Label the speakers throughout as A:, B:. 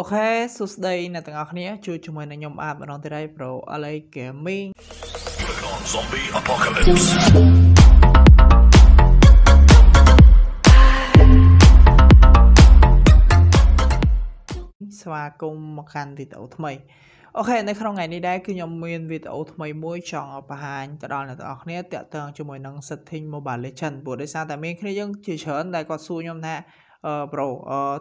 A: អូខេសួស្តីអ្នកទាំងអស់គ្នា ជួបជាមួយនឹងខ្ញុំអាតម្ដងទៀតហើយ Pro LA Gaming Zombie Apocalypse ស្វាគមន៍មកកាន់វីដេអូថ្មីអូខេនៅក្នុងថ្ងៃនេះដែរគឺខ្ញុំមានវីដេអូថ្មីមួយចង់បង្ហាញទៅដល់អ្នកទាំងអស់គ្នាតាក់ទងជាមួយនឹង Setting Mobile Legend ព្រោះដោយសារតែមានគ្នាយើងជាច្រើនដែលគាត់សួរខ្ញុំថាប្រូ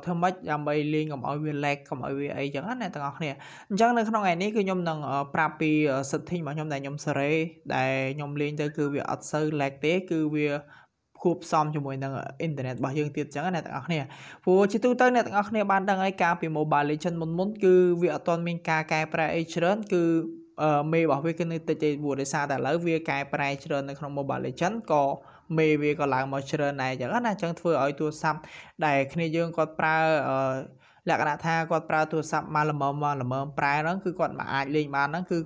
A: ធ្វើម៉េចដើម្បីលេងកុំឲ្យវា lag កុំឲ្យវាអីចឹងណាអ្នកទាំងអស់គ្នាអញ្ចឹងនៅក្នុងឯនេះគឺខ្ញុំនឹងប្រាប់ពី setting របស់ខ្ញុំដែលខ្ញុំសេរីដែលខ្ញុំលេងទៅគឺវាអត់សូវ lag ទេ គឺវាគួបផ្សំជាមួយនឹងអ៊ីនធឺណិតរបស់យើងទៀតចឹងអ្នកទាំងអស់គ្នាព្រោះជាទូទៅអ្នកទាំងអស់គ្នាបានដឹងហើយការពី Mobile Legend មុនមុនគឺវាអត់ទាន់មានការកែប្រែអីច្រើនគឺមេរបស់វាគឺនៅតិចទេព្រោះដោយសារតែឥឡូវវាកែប្រែច្រើននៅក្នុង Mobile Legend ក៏មេវាក៏ឡើងមកច្រើនដែរអញ្ចឹងណាអញ្ចឹងធ្វើឲ្យទូរស័ព្ទដែលគ្នាយើងគាត់ប្រើលក្ខណៈថាគាត់ប្រើទូរស័ព្ទមកល្មមមកល្មមប្រែហ្នឹងគឺគាត់មិនអាចលេងបានហ្នឹងគឺ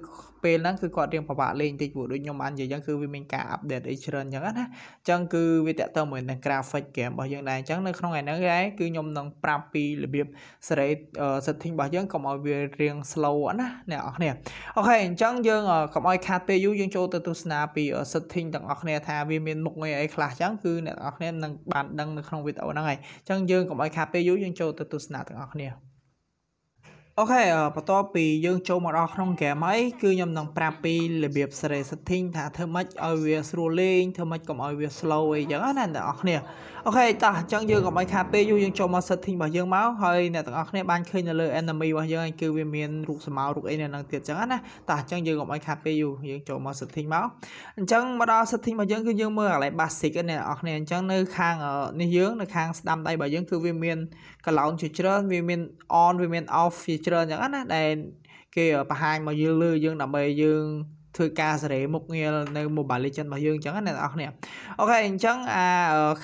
A: ពេលហ្នឹងគឺគាត់រៀងពិបាកលេងតិចព្រោះដូចខ្ញុំបាននិយាយអញ្ចឹងគឺវាមានការ update អីច្រើនអញ្ចឹងណាអញ្ចឹងគឺវាតកតមួយនឹង graphic game របស់យើងដែរអញ្ចឹងនៅក្នុងឯហ្នឹងដែរគឺខ្ញុំនឹងប្រាប់ពីរបៀប rate setting របស់យើងកុំឲ្យវារៀង slow ណាអ្នកអរគ្នាអូខេអញ្ចឹងយើងកុំឲ្យខាតពេលយូរយើងចូលទៅទស្សនាពី setting ទាំងអស់គ្នាថាវាមានមុខងារអីខ្លះអញ្ចឹងគឺអ្នកអរគ្នានឹងបានដឹងនៅក្នុងវីដេអូហ្នឹងហើយអញ្ចឹងយើងកុំឲ្យខាតពេលយូរយើងចូលទៅទស្សនាទាំងអស់គ្នាអូខេបន្ទាប់ពីយើងចូលមកដល់ក្នុងហ្គេមហើយគឺខ្ញុំនឹងប្រាប់ពីរបៀប Serray Setting ថាធ្វើម៉េចឲ្យវាស្រួលលេងធ្វើម៉េចកុំឲ្យវា slow អីចឹងណាអ្នកទាំងអស់គ្នាអូខេតោះអញ្ចឹងយើងកុំឲ្យខាតពេលយូរយើងចូលមក Setting របស់យើងមកហើយអ្នកទាំងអស់គ្នាបានឃើញនៅលើ enemy របស់យើងគឺវាមានរូបសមោរូបអីនៅនឹងទៀតចឹងណាតោះអញ្ចឹងយើងកុំឲ្យខាតពេលយូរយើងចូលមក Setting មកអញ្ចឹងមកដល់ Setting របស់យើងគឺយើងមើលកន្លែង basic អ្នកទាំងអស់គ្នាអញ្ចឹងនៅខាងនេះយើងនៅខាងស្ដាំដៃរបស់យើងគឺវាមានកន្លោនជាច្រើនវាមាន on វាមាន off ជាច្រើនយ៉ាងណាដែលគេបង្ហាញមកយើងលើយើងដើម្បីយើងធ្វើការសេរីមុខងារនៅ Mobile Legend របស់យើងអញ្ចឹងណាអ្នកនរគ្នាអូខេអញ្ចឹងអា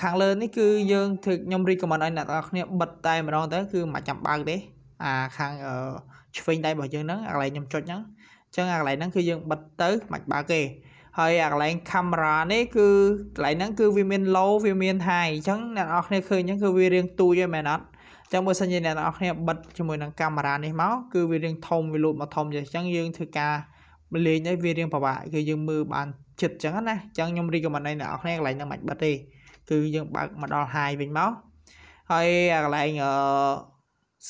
A: ខាងលើនេះគឺយើងធ្វើខ្ញុំ recommend ឲ្យអ្នកនរគ្នាបិទតែម្ដងទៅគឺមិនចាំបើកទេអាខាងឆ្វេងដៃរបស់យើងហ្នឹងអាកន្លែងខ្ញុំចុចហ្នឹងអញ្ចឹងអាកន្លែងហ្នឹងគឺយើងបិទទៅមិនបើកទេហើយអាកន្លែង camera នេះគឺកន្លែងហ្នឹងគឺវាមាន low វាមាន high អញ្ចឹងអ្នកនរគ្នាឃើញអញ្ចឹងគឺវារៀងទូចហើយមែនអត់ចឹងបើសិនជាអ្នកនរគ្នាបិទជាមួយនឹងកាមេរ៉ានេះមកគឺវារៀងធំវាលូតមកធំចឹងចឹងយើងធ្វើការលេងនេះវារៀងពិបាកគឺយើងមើលបានចិត្តចឹងណាចឹងខ្ញុំរីកមិនឲ្យអ្នកនរគ្នាកន្លែងហ្នឹងមិនបិទទេគឺយើងបើកមកដល់ high វិញមកហើយអាកន្លែងអឺ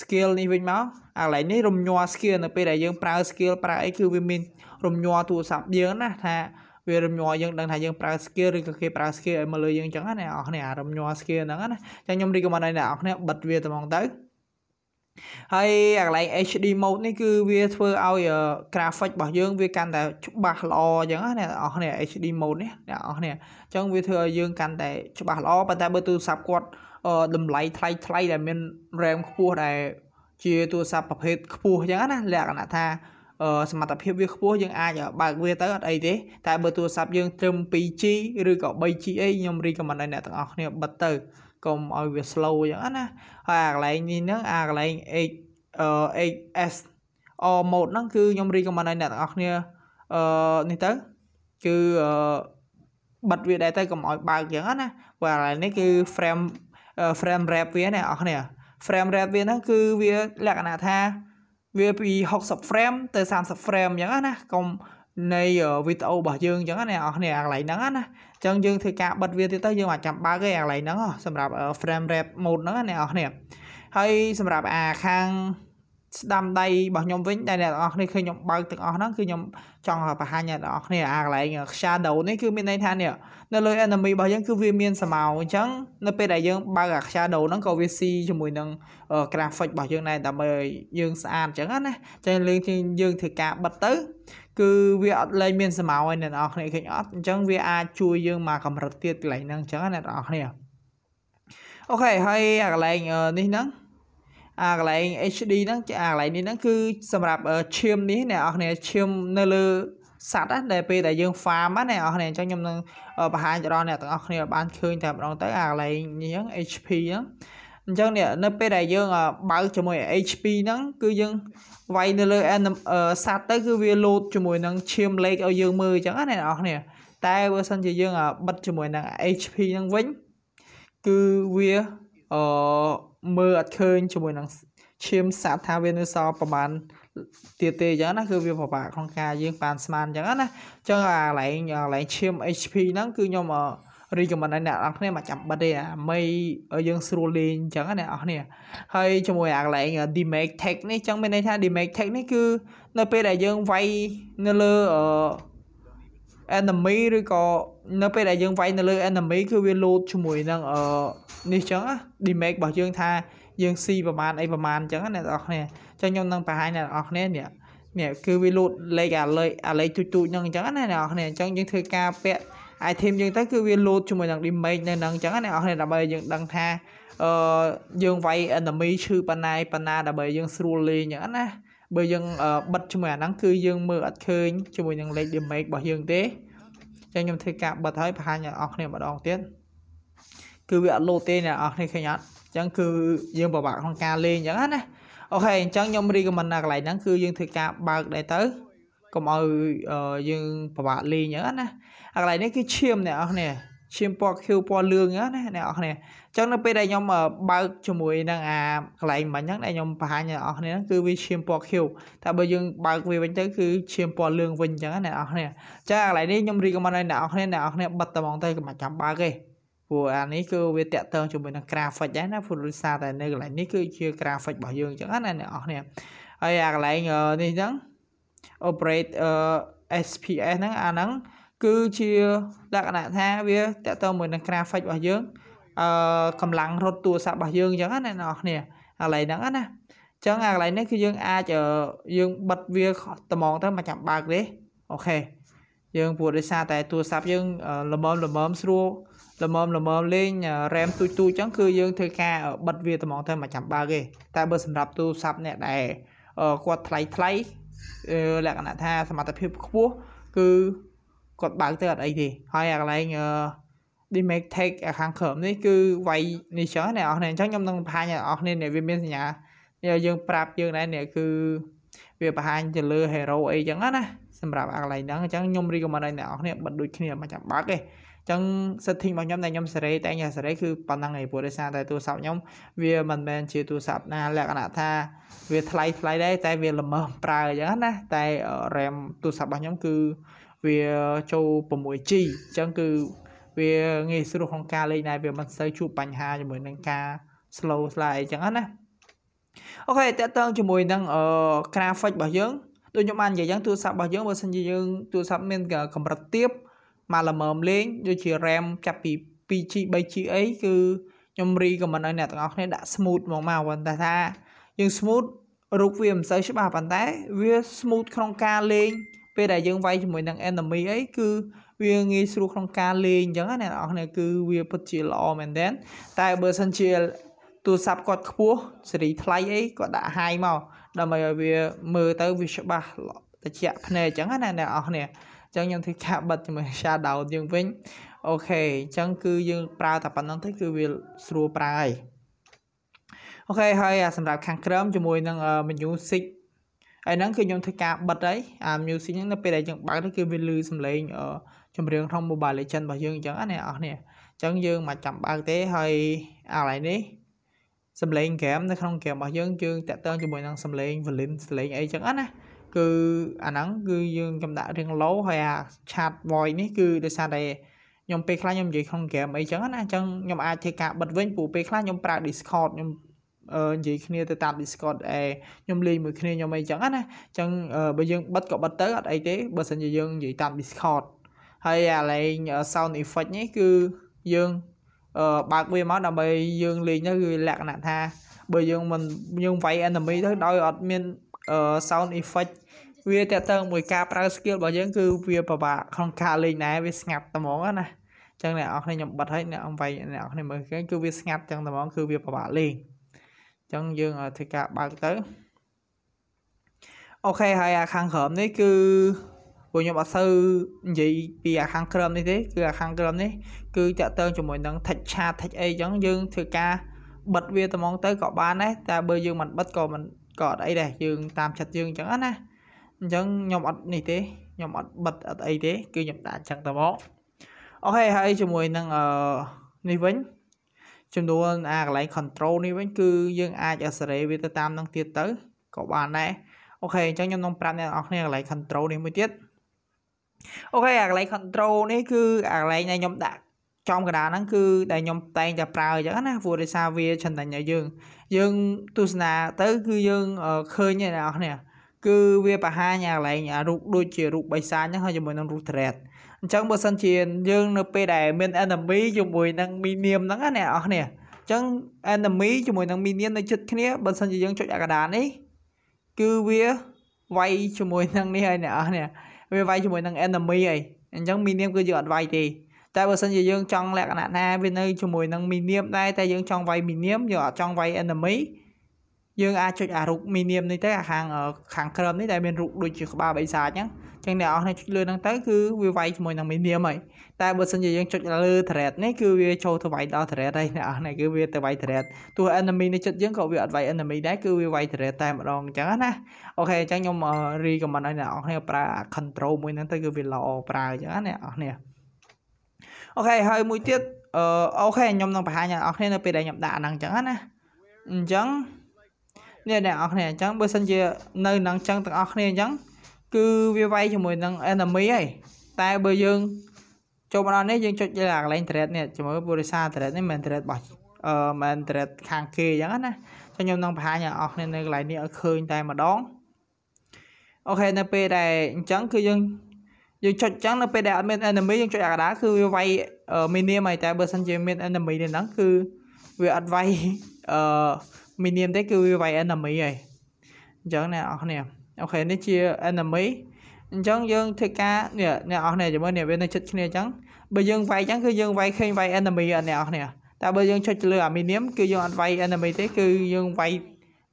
A: skill នេះវិញមកអាកន្លែងនេះរំញ័រ skill នៅពេលដែលយើងប្រើ skill ប្រើអីគឺវាមានរំញ័រទូរស័ព្ទយើងណាថាវារំញ័រយើងដឹងថាយើងប្រើ skill ឬក៏គេប្រើ skill ឲ្យមកលើយើងចឹងណាអ្នកនរគ្នាអារំញ័រ skill ហ្នឹងណាចឹងខ្ញុំរីកមិនឲ្យអ្នកនរគ្នាបិទវាត្មងទៅហើយកន្លែង HD mode នេះគឺវាធ្វើឲ្យ graphic របស់យើងវាកាន់តែច្បាស់ល្អអញ្ចឹងណាអ្នកនរគ្នា HD mode នេះអ្នកនរគ្នាអញ្ចឹងវាធ្វើឲ្យយើងកាន់តែច្បាស់ល្អប៉ុន្តែបើទូរស័ព្ទគាត់តម្លៃថ្លៃថ្លៃដែលមាន RAM ខ្ពស់ដែល ជា ទូរស័ព្ទប្រភេទខ្ពស់អញ្ចឹងណា លក្ខណៈថាសមត្ថភាពវាខ្ពស់យើងអាចបើកវាទៅអត់អីទេតែបើទូរស័ព្ទយើងត្រឹម 2G ឬក៏ 3G អីខ្ញុំរីកមិនឲ្យអ្នកទាំងអស់គ្នាបិទទៅកុំឲ្យវា slow អញ្ចឹងណាហើយអាកន្លែងនេះហ្នឹងអាកន្លែង H HS or mode ហ្នឹងគឺខ្ញុំរីកមិនឲ្យអ្នកទាំងអស់គ្នាអឺនេះទៅគឺអឺបិទវាដែរទៅកុំឲ្យបើកអញ្ចឹងណាព្រោះឥឡូវនេះគឺ frame frame rate វាអ្នកនរគ្នា frame rate វាហ្នឹងគឺវាលក្ខណៈថាវាពី60 frame ទៅ30 frame អញ្ចឹងណាកុំនៃវីដេអូរបស់យើងអញ្ចឹងណាអ្នកនអាកន្លែងហ្នឹងណាអញ្ចឹងយើងធ្វើការបិទវាទៀតទៅយើងអាចចាំបើកឯអាកន្លែងហ្នឹងសម្រាប់ frame rate mode ហ្នឹងណាអ្នកនហើយសម្រាប់អាខាងស្ដាំដៃរបស់ខ្ញុំវិញដែលអ្នកទាំងអស់គ្នាឃើញខ្ញុំបើកទាំងអស់ហ្នឹងគឺខ្ញុំចង់បង្ហាញអ្នកទាំងអស់គ្នាអាកន្លែង shadow នេះគឺមានន័យថានេះនៅលើ enemy របស់យើងគឺវាមានសមោអញ្ចឹងនៅពេលដែលយើងបើកអា shadow ហ្នឹងក៏វាស៊ីជាមួយនឹង graphic របស់យើងដែរដើម្បីយើងស្អាតអញ្ចឹងណាចឹងលេងយើងធ្វើការបិទទៅគឺវាអត់លែងមានសមោឲ្យអ្នកទាំងអស់គ្នាឃើញអត់អញ្ចឹងវាអាចជួយយើងមកកម្រិតទៀតកន្លែងហ្នឹងអញ្ចឹងណាអ្នកទាំងអស់គ្នាអូខេហើយអាកន្លែងនេះហ្នឹងអាកន្លែង HD ហ្នឹងអាកន្លែងនេះហ្នឹងគឺសម្រាប់ឈាមនេះអ្នកនរគ្នាឈាមនៅលើសត្វណាដែលពេលដែលយើង farm ណាអ្នកនរគ្នាអញ្ចឹងខ្ញុំនឹងបង្ហាញដល់អ្នកទាំងអស់គ្នា បានឃើញតែម្ដងទៅអាកន្លែងនេះហ្នឹង HP ហ្នឹងអញ្ចឹងនេះនៅពេលដែលយើងបើកជាមួយ HP ហ្នឹងគឺយើងវាយនៅលើសัตว์ទៅគឺវាលោតជាមួយ នឹងឈាមលេខឲ្យយើងមើលអញ្ចឹងណាអ្នកនរគ្នាតែបើសិនជាយើងបិទជាមួយនឹង HP ហ្នឹងវិញគឺវាអឺមើលអត់ឃើញជាមួយនឹងឈាមសាប់ថាវានៅសល់ប្រហែលទៀតទេអញ្ចឹងណាគឺវាពិបាកក្នុងការយើងបានស្មានអញ្ចឹងណាអញ្ចឹងអាកន្លែងកន្លែងឈាម HP ហ្នឹងគឺខ្ញុំរីកមិនឲ្យអ្នកទាំងគ្នាមកចាំបាត់ទេអាមីយើងស្រួលលេងអញ្ចឹងណាអ្នកទាំងគ្នាហើយជាមួយអាកន្លែង Damage Tech នេះអញ្ចឹងមានន័យថា Damage Tech នេះគឺ នៅពេលដែលយើងវាយនៅលើអឺ enemy ឬក៏នៅពេលដែលយើងវាយនៅលើ enemy គឺវា load ជាមួយនឹងអឺនេះចឹងណា damage របស់យើងថាយើងស៊ីប្រមាណអីប្រមាណចឹងណាអ្នកនរគ្នាចឹងខ្ញុំនឹងបង្ហាញអ្នកនរគ្នានេះនេះគឺវា load លេខអាលេខអាលេខទូចទូចហ្នឹងចឹងណាអ្នកនរគ្នាចឹងយើងធ្វើការពាក់ item យើងទៅគឺវា load ជាមួយនឹង damage នៅនឹងចឹងណាអ្នកនរគ្នាដើម្បីយើងដឹងថាអឺយើងវាយ enemy ឈឺប៉ណាយប៉ណាដើម្បីយើងស្រួលលេងចឹងណាបើយើងបិទជាមួយអាហ្នឹង គឺយើងមើលអត់ឃើញជាមួយនឹងលេខ damage របស់យើងទេអញ្ចឹងខ្ញុំធ្វើការបិទហើយបង្ហាញឲ្យអស់គ្នាម្ដងទៀតគឺវាអត់លោទេអ្នកអស់គ្នាឃើញអត់អញ្ចឹងគឺយើងពិបាកក្នុងការលេងអញ្ចឹងណាអូខេអញ្ចឹងខ្ញុំរីកមិនណាកន្លែងហ្នឹងគឺយើងធ្វើការបើកដែរទៅកុំឲ្យយើងពិបាកលេងអញ្ចឹងណាអាកន្លែងនេះគឺឈាមអ្នកអស់គ្នាឈាមពណ៌ខៀវពណ៌លឿងណាអ្នកនរគ្នាអញ្ចឹងនៅពេលដែលខ្ញុំបើកជាមួយនឹងអាកន្លែងមិញហ្នឹងដែលខ្ញុំបង្ហាញអ្នកនរគ្នាហ្នឹងគឺវាឈាមពណ៌ខៀវតែបើយើងបើកវាវិញទៅគឺឈាមពណ៌លឿងវិញអញ្ចឹងអ្នកនរគ្នាអញ្ចឹងអាកន្លែងនេះខ្ញុំរីកមិនឲ្យអ្នកនរគ្នាអ្នកនរគ្នាបិទតែហ្មងទៅកុំចាំបើកទេព្រោះអានេះគឺវាតាក់ទងជាមួយនឹង graphic ដែរណាព្រោះដោយសារតែនៅកន្លែងនេះគឺជា graphic របស់យើងអញ្ចឹងណាអ្នកនរគ្នាហើយអាកន្លែងនេះអញ្ចឹង operate SPS ហ្នឹងអាហ្នឹងគឺជាលក្ខណៈថាវាតកតមួយនឹង graphic របស់យើងអឺកម្លាំងរត់ទូរស័ព្ទរបស់យើងអញ្ចឹងណាអ្នកនរគ្នាកន្លែងហ្នឹងណាអញ្ចឹងអាកន្លែងនេះគឺយើង អាចយើងបិទវាត្មងទៅមិនចាំបើកទេអូខេយើងព្រោះដោយសារតែទូរស័ព្ទយើងល្មមល្មមស្រួលល្មមល្មមលេង RAM ទូចទូចអញ្ចឹងគឺយើងធ្វើការបិទវាត្មងទៅមិនចាំបើកទេតែបើសម្រាប់ទូរស័ព្ទអ្នកដែលគាត់ថ្លៃថ្លៃលក្ខណៈថាសមត្ថភាពខ្ពស់គឺគាត់បើកទៅអត់អីទេហើយអាកន្លែង dynamic take ខាងក្រោមនេះគឺវាយនេះចឹងអ្នកអរគ្នាអញ្ចឹងខ្ញុំនឹងបង្ហាញអ្នកអរគ្នាវាមានសញ្ញាយើងប្រាប់យើងដែរនេះគឺវាបង្ហាញទៅលើ hero អីចឹងណាសម្រាប់អាកន្លែងហ្នឹងអញ្ចឹងខ្ញុំ recommend ឲ្យអ្នកអរគ្នាបិទដូចគ្នាមិនចាំបើកទេចឹង setting របស់ខ្ញុំដែលខ្ញុំសេរីតែញ៉ាសេរីគឺប៉ុណ្ណឹងឯងព្រោះដោយសារតែទូរស័ព្ទខ្ញុំវាមិនមែនជាទូរស័ព្ទណាលក្ខណៈថា វាថ្លៃថ្លៃដែរតែវាល្មើសប្រើអញ្ចឹងណា តែ RAM ទូរស័ព្ទរបស់ខ្ញុំគឺវាចូល 6G អញ្ចឹងគឺវាងាយស្រួលក្នុងការលេងដែរវាមិនសូវជួបបញ្ហាជាមួយនឹងការ slow slide អញ្ចឹងណាអូខេតើតើជាមួយនឹងអឺ graphic របស់យើងដូចខ្ញុំបាននិយាយអញ្ចឹងទូរស័ព្ទរបស់យើងបើសិនជាយើង ទូរស័ព្ទមាន កម្រិតទាបម៉ាក់ល្មមលេងដូចជា RAM ចាប់ពី 2G 3G អីគឺខ្ញុំរីកមិនឲ្យអ្នកទាំងអស់គ្នាដាក់ smooth មកមកប៉ុន្តែថាយើង smooth រូបវាមិនសូវច្បាស់ប៉ុន្តែ វា smooth ក្នុងការលេង ពេលដែលយើងវាយជាមួយនឹង enemy អីគឺវាងាយស្រួលក្នុងការលេងអញ្ចឹងណាអ្នកនរគ្នាគឺវាពិតជាល្អមែនទែនតែបើសិនជាទូរស័ព្ទគាត់ខ្ពស់សេរីថ្លៃអីគាត់ដាក់ high មកដើម្បីឲ្យវាមើលទៅវាច្បាស់ត្រជាក់ភ្នែកអញ្ចឹងណាអ្នកនរគ្នាអញ្ចឹងខ្ញុំធ្វើការបិទជាមួយ shadow យើងវិញអូខេអញ្ចឹងគឺយើង ប្រើតែប៉ុណ្្នឹងទេគឺវាស្រួលប្រើហើយអូខេហើយសម្រាប់ខាងក្រោមជាមួយនឹង menu 6ហើយហ្នឹងគឺខ្ញុំធ្វើការបិទហើយអា music ហ្នឹងនៅពេលដែលយើងបើកទៅគឺវាលឺសំឡេងចម្រៀងក្នុង Mobile Legend របស់យើងអញ្ចឹងណាអស់នេះអញ្ចឹងយើងមិនចាំបើកទេហើយអាឡៃនេះសំឡេងហ្គេមនៅក្នុងហ្គេមរបស់យើងយើង តាក់ទងជាមួយនឹងសំឡេង violin សំឡេងអីអញ្ចឹងណាគឺអាហ្នឹងគឺយើងខ្ញុំដាក់រៀង low ហើយអា chat voice នេះគឺដោយសារតែខ្ញុំពេលខ្លះខ្ញុំនិយាយក្នុង game អីចឹងណាអញ្ចឹងខ្ញុំអាចធ្វើការបិទវិញព្រោះពេលខ្លះខ្ញុំប្រើ Discord ខ្ញុំនិយាយគ្នាទៅតាម Discord អេខ្ញុំលេងមួយគ្នាខ្ញុំអីចឹងណាអញ្ចឹងបើយើងបិទក៏បិទទៅអត់អីទេបើសិនជាយើងនិយាយតាម Discord ហើយអាលេង sound effect នេះគឺយើងបើកវាមកដើម្បីយើងលេងទៅគឺលក្ខណៈថាបើយើងមិនយើងវាយ enemy ទៅដោយអត់មាន sound effect វាតកតឹងមួយការប្រើ skill របស់យើងគឺវាពិបាកក្នុងការលេងដែរវាស្ងាត់ត្មងណាចឹងអ្នកអរគ្នាខ្ញុំបិទហើយអ្នកអង្វៃអ្នកអរគ្នាមើលគេគឺវាស្ងាត់ចឹងត្មងគឺវាពិបាកលេងចឹងយើងធ្វើការបើកទៅអូខេហើយអាខាងក្រោមនេះ គឺពួកខ្ញុំអត់សូវនិយាយពីអាខាងក្រោមនេះទេគឺអាខាងក្រោមនេះគឺតកតឹងជាមួយនឹង touch chat touch អីចឹងយើងធ្វើការបិទវាត្មងទៅក៏បានដែរតែបើយើងមិនបិទក៏មិនក៏អត់អីដែរយើងតាមចិត្តយើងអញ្ចឹងណាអញ្ចឹងខ្ញុំអត់នេះទេខ្ញុំអត់បិទអត់អីទេ គឺខ្ញុំដាក់អញ្ចឹងទៅមកអូខេហើយជាមួយនឹងអឺនេះវិញចំនួនអាកន្លែង control នេះវិញគឺយើងអាចអសរេវាទៅតាមនឹងទៀតទៅក៏បានដែរអូខេអញ្ចឹងខ្ញុំនឹងប្រាប់អ្នកនរគ្នាកន្លែង control នេះមួយទៀតអូខេអាកន្លែង control នេះគឺអាកន្លែងដែលខ្ញុំដាក់ចំកដាហ្នឹងគឺដែលខ្ញុំតែងតែប្រើអញ្ចឹងណាព្រោះដោយសារវាឆន្ទៈរបស់យើងយើងទស្សនាទៅគឺយើងឃើញទេអ្នកនរគឺវាបង្ហាញអាកន្លែងអារូបដូចជារូបបិសាចហ្នឹងហើយជាមួយនឹងរូប thread អញ្ចឹងបើសិនជាយើងនៅពេលដែលមាន enemy ជាមួយនឹង minion ហ្នឹងណាអ្នកនរអញ្ចឹង enemy ជាមួយនឹង minion នៅជិតគ្នាបើសិនជាយើងចុចអាកដានេះគឺវាវាយជាមួយនឹងនេះហើយអ្នកនរវាវាយជាមួយនឹង enemy ហើយអញ្ចឹង minion គឺយើងអត់វាយទេតែបើសិនជាយើង ចង់លក្ខណៈណាវានៅជាមួយនឹង medium ដែរតែយើងចង់វាយ medium យើងអត់ចង់វាយ enemy យើងអាចចុចអារូប medium នេះទៅអាខាងខាងក្រោមនេះដែលមានរូបដូចជាក្បាលបិសាចហ្នឹងចឹងអ្នកអស់នេះចុចលើហ្នឹងទៅគឺវាវាយជាមួយនឹង medium ហើយតែបើសិនជាយើងចុចលើ thread នេះគឺវាចូលទៅវាយដល់ thread ហើយអ្នកអស់នេះគឺវាទៅវាយ thread ទោះ enemy នៅចិត្តយើងក៏វាអត់វាយ enemy ដែរគឺវាវាយ thread តែម្ដងអញ្ចឹងណាអូខេអញ្ចឹងខ្ញុំ recommend ឲ្យអ្នកអស់នេះប្រើ control មួយហ្នឹងទៅគឺវាល្អប្រើអញ្ចឹងណាអ្នកអស់នេះអូខេហើយមួយទៀតអឺអូខេខ្ញុំនឹងបង្ហាញអ្នកនរគ្នានៅពេលដែលខ្ញុំដាក់អាហ្នឹងអញ្ចឹងណាអញ្ចឹងនេះអ្នកនរគ្នាអញ្ចឹងបើសិនជានៅនឹងអញ្ចឹងទាំងអស់គ្នាអញ្ចឹងគឺវាវាយជាមួយនឹង enemy ហើយតែបើយើងចូលមកដល់នេះយើងចុចលើអាកន្លែង thread នេះជាមួយបរិសា thread នេះមិន thread របស់អឺមិន thread ខាងគេអញ្ចឹងណាចឹងខ្ញុំនឹងបង្ហាញអ្នកនរគ្នានៅកន្លែងនេះឲ្យឃើញតែម្ដងអូខេនៅពេលដែលអញ្ចឹងគឺយើងយើងចុចចឹងនៅពេលដែលអត់មាន enemy យើងចុចអាកដាគឺវាវាយ minion ហើយតែបើសិនជាមាន enemy នៅហ្នឹងគឺវាអត់វាយអឺ minion ទេគឺវាវាយ enemy ហើយអញ្ចឹងអ្នកអរគ្នាអូខេនេះជា enemy អញ្ចឹងយើងធ្វើការនេះអ្នកអរគ្នាជាមួយនេះវានៅចិត្តគ្នាអញ្ចឹងបើយើងវាយអញ្ចឹងគឺយើងវាយឃើញវាយ enemy អត់អ្នកអរគ្នាតែបើយើងចុចលើអា minion គឺយើងអត់វាយ enemy ទេគឺយើងវាយ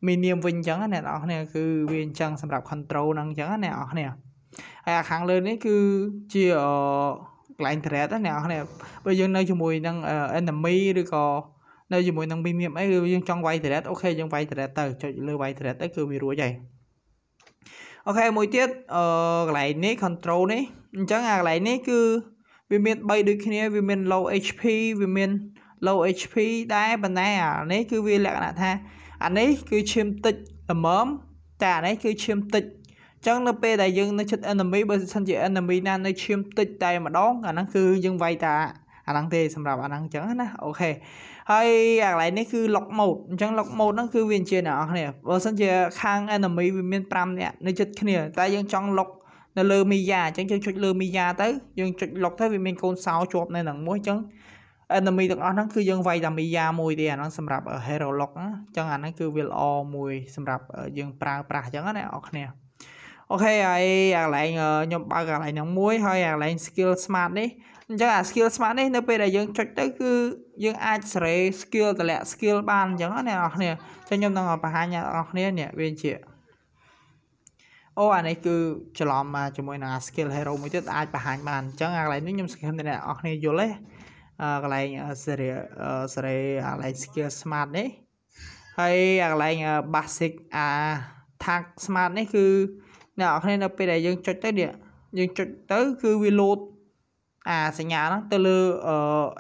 A: មីនៀមវិញអញ្ចឹងអ្នកនរអគ្នាគឺវាអញ្ចឹងសម្រាប់ control ហ្នឹងអញ្ចឹងអ្នកនរអគ្នាហើយអាខាងលើនេះគឺជាកន្លែង thread ណាអ្នកនបើយើង នៅជាមួយនឹង enemy ឬក៏នៅជាមួយនឹងមីមៀមអីគឺយើងចង់វាយ thread អូខេយើងវាយ thread ទៅចុចលើវាយ thread ទៅគឺវារួចហើយអូខេមួយទៀតអឺកន្លែងនេះ control នេះអញ្ចឹងអាកន្លែងនេះគឺវាមាន3ដូចគ្នា វាមាន low HP វាមាន low HP ដែរប៉ុន្តែអានេះ គឺវាលក្ខណៈថា អានេះគឺឈាមតិចល្មមតែអានេះគឺឈាមតិចចឹងនៅពេលដែលយើងនៅជិត enemy បើសិនជា enemy ណានៅឈាមតិចតែម្ដងអាហ្នឹងគឺយើងវាយតាអាហ្នឹងទេសម្រាប់អាហ្នឹងចឹងណាអូខេហើយអាកន្លែងនេះគឺ lock mode អញ្ចឹង lock mode ហ្នឹងគឺវាអញ្ជើញអ្នកនរគ្នាបើសិនជាខាង enemy វាមាន5នាក់នៅជិតគ្នា តែយើងចង់ lock នៅលើមីយ៉ាអញ្ចឹងយើងចុចលើមីយ៉ាទៅយើងចុច lock ទៅវាមានកូនសោជាប់នៅហ្នឹងមួយអញ្ចឹង enemy ទាំងអស់ហ្នឹងគឺយើងវាយតាមីយ៉ាមួយទេអាហ្នឹងសម្រាប់ hero lock អញ្ចឹងអាហ្នឹងគឺវាល្អមួយសម្រាប់យើងប្រើប្រាស់អញ្ចឹងណាអ្នកនរគ្នាអូខេហើយអាកន្លែងខ្ញុំបើកអាកន្លែងហ្នឹងមួយហើយអាកន្លែង skill smart នេះអញ្ចឹងអា skill smart នេះនៅពេលដែលយើងចុចទៅគឺយើងអាចសេរី skill តម្លាក់ skill បានអញ្ចឹងណាអ្នកនរអញ្ចឹងខ្ញុំនឹងបង្ហាញអ្នកនរនេះវាជាអូអានេះគឺច្រឡំមកជាមួយនឹង skill hero មួយទៀតអាចបង្ហាញបានអញ្ចឹងអាកន្លែងនេះខ្ញុំសង្ឃឹមថាអ្នកនរគ្នាយល់ទេអាកន្លែងសេរីសេរីអាកន្លែង skill smart នេះហើយអាកន្លែង basic អា tag smart នេះគឺអ្នកនរគ្នានៅពេលដែលយើងចុចទៅនេះយើងចុចទៅគឺវាលោតអាសញ្ញាហ្នឹងទៅលើ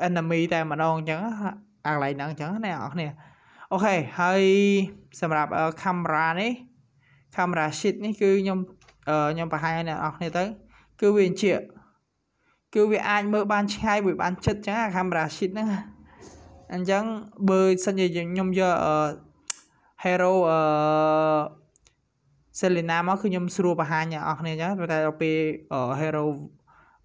A: enemy តែម្ដងអញ្ចឹងអាកន្លែងហ្នឹងអញ្ចឹងអ្នកនរគ្នាអូខេហើយសម្រាប់ camera នេះ camera sheet នេះគឺខ្ញុំខ្ញុំបង្ហាញអ្នកនរគ្នាទៅគឺវាអញ្ជា គឺវាអាចមើលបានឆ្ងាយមួយបានចិត្តអញ្ចឹងអា camera sheet ហ្នឹងអញ្ចឹងបើសិនជាខ្ញុំយក hero អឺ Selena មកគឺខ្ញុំស្រួលបង្ហាញអ្នកនរគ្នាចឹងតែដល់ពេល Hero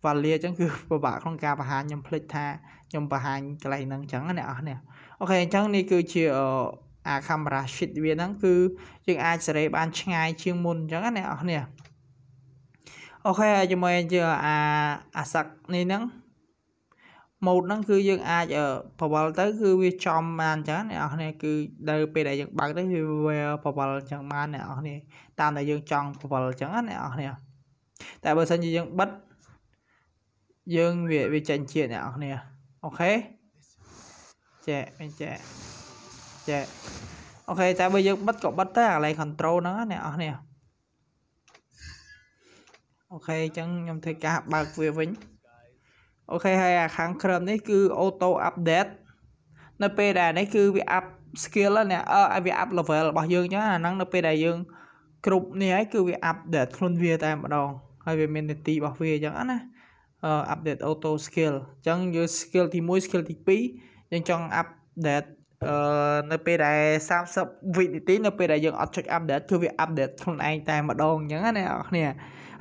A: Valia ចឹងគឺពិបាកក្នុងការបង្ហាញខ្ញុំភ្លេចថាខ្ញុំបង្ហាញកន្លែងហ្នឹងចឹងអ្នកនរគ្នាអូខេអញ្ចឹងនេះគឺជាអាកាមេរ៉ា sheet វាហ្នឹង គឺយើងអាចសេរីបានឆ្ងាយជាងមុនអញ្ចឹងណាអ្នកនរគ្នាអូខេជាមួយជាអាអាសាក់នេះហ្នឹង mode ហ្នឹងគឺយើងអាចប្រវល់ទៅ គឺវាចំបានអញ្ចឹងអ្នកនរគ្នាគឺនៅពេលដែលយើងបើកទៅវាប្រវល់អញ្ចឹងបានអ្នកនរគ្នាតាមដែលយើងចង់ប្រវល់អញ្ចឹងអ្នកនរគ្នាតែបើសិនជាយើងបិទយើងវាវាចេញជាអ្នកនរគ្នាអូខេចែកវិញចែកចែកអូខេតែបើយើងបិទក៏បិទតែកន្លែង control ហ្នឹងអ្នកនរគ្នាអូខេអញ្ចឹងខ្ញុំធ្វើការបើកវាវិញអូខេហើយអាខាងក្រឹមនេះគឺ auto update នៅពេលដែលនេះគឺវា up skill ណាអឺវា up level របស់យើងចឹងអាហ្នឹងនៅពេលដែលយើងគ្រប់នេះហើយគឺវា update ខ្លួនវាតែម្ដង ហើយវាមាននីតិរបស់វាចឹងណាអឺ update auto skill ចឹងយើង skill ទី1 skill ទី2យើងចង់ update អឺនៅពេលដែល30វិនាទីនៅពេលដែលយើងអត់ចុច update គឺវា update ខ្លួនឯងតែម្ដងអញ្ចឹងណាអ្នកនរគ្នា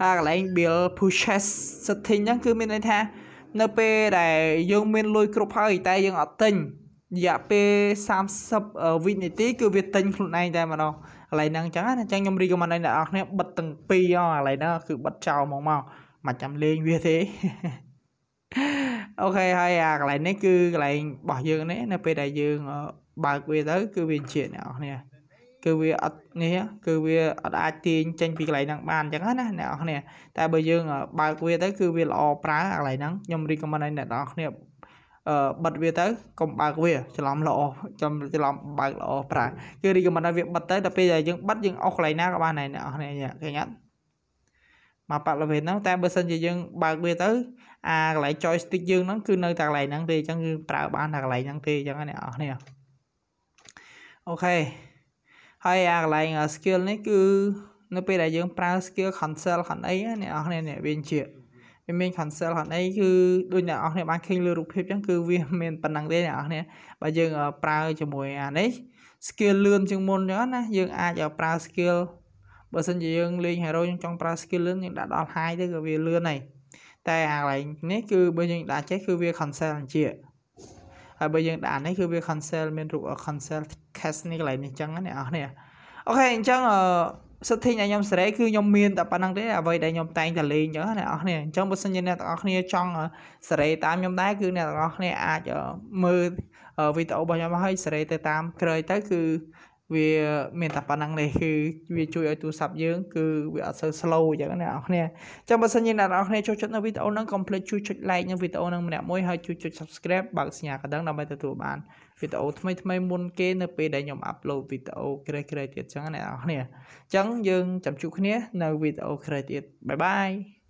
A: អាកន្លែង build pushes setting ហ្នឹងគឺមានន័យថានៅពេលដែលយើងមានលុយគ្រប់ហើយតែយើងអត់ទិញរយៈពេល30វិនាទីគឺវាទិញខ្លួនឯងតែម្ដងឥឡូវហ្នឹងអញ្ចឹងណាអញ្ចឹងខ្ញុំរីកមិនឲ្យអ្នកនរគ្នាបិទទាំងពីរអឥឡូវហ្នឹងគឺបិទចោលហ្មងមកមិនចាំលេងវាទេអូខេហើយអាកន្លែងនេះគឺកន្លែងរបស់យើងនេះ នៅពេលដែលយើងបើកវាទៅគឺវាជាអ្នកនរគ្នាគឺវាអត់នេះគឺវាអត់អាចទាញចេញ ពីកន្លែងហ្នឹងបានអញ្ចឹងណាអ្នកនរគ្នាតែបើយើងបើកវាទៅ គឺវាល្អប្រើអាកន្លែងហ្នឹងខ្ញុំ recommend ឲ្យអ្នកនរគ្នាអឺបិទវាទៅកុំបើកវាច្រឡំល្អចំច្រឡំបើកល្អប្រើគឺ recommend ឲ្យវាបិទទៅដល់ពេលដែលយើងបិទយើងអស់កន្លែងណាក៏បានដែរអ្នកនរគ្នាឃើញអត់មកប៉ាក់លវេហ្នឹងតែបើសិនជាយើងបើកវាទៅ អាកន្លែង joystick យើងហ្នឹងគឺនៅតែកន្លែងហ្នឹងទេអញ្ចឹងគឺប្រើបានតែកន្លែងហ្នឹងទេអញ្ចឹងណាអ្នកនរគ្នាអូខេហើយអាកន្លែង skill នេះគឺនៅពេលដែលយើង ប្រើ skill cancel ខាងអីអ្នកនរគ្នាអ្នកវាជាវាមាន cancel ខាងអីគឺដូចអ្នកនរគ្នាបានឃើញលើរូបភាពចឹងគឺវាមានប៉ុណ្ណឹងទេអ្នកនរគ្នាបើយើងប្រើជាមួយអានេះ skill លឿនជាងមុនចឹងណាយើងអាចប្រើ skill បើសិនជាយើងលេង hero យើងចង់ប្រើ skill លឿនយើងដាក់ដល់ high ទៅក៏វាលឿនហើយតែអាកន្លែងនេះគឺបើយើងដាក់ចេះគឺវា cancel ជាហើយបើយើងដាក់នេះគឺវា cancel មានរូប cancel cast នេះកន្លែងនេះអញ្ចឹងណាអ្នកនរគ្នាអូខេអញ្ចឹងអឺ setting ឲ្យខ្ញុំសេរីគឺខ្ញុំមានតែប៉ុណ្ណឹងទេអ្វីដែលខ្ញុំតែងតែលេងអញ្ចឹងអ្នកនរគ្នាអញ្ចឹងបើសិនជាអ្នកទាំងអស់គ្នាចង់សេរីតាមខ្ញុំដែរគឺអ្នកទាំងអស់គ្នាអាចមើលវីដេអូរបស់ខ្ញុំហើយសេរីទៅតាមក្រោយទៅគឺវាមានតែប៉ុណ្ណឹងនេះគឺវាជួយឲ្យទូរស័ព្ទយើង គឺវាអត់សូវ slow អញ្ចឹងណាអ្នកនចាំបើសិនជាអ្នកនរចូលចិត្តនៅវីដេអូហ្នឹងកុំភ្លេចជួយចុច like នៅវីដេអូហ្នឹងម្នាក់មួយហើយជួយចុច subscribe បើកសញ្ញាកណ្ដឹងដើម្បីទទួលបានវីដេអូថ្មីថ្មីមុនគេនៅពេលដែលខ្ញុំ upload វីដេអូក្រោយៗទៀតអញ្ចឹងណាអ្នកនអញ្ចឹងយើងចាំជួបគ្នានៅវីដេអូក្រោយទៀតបាយបាយ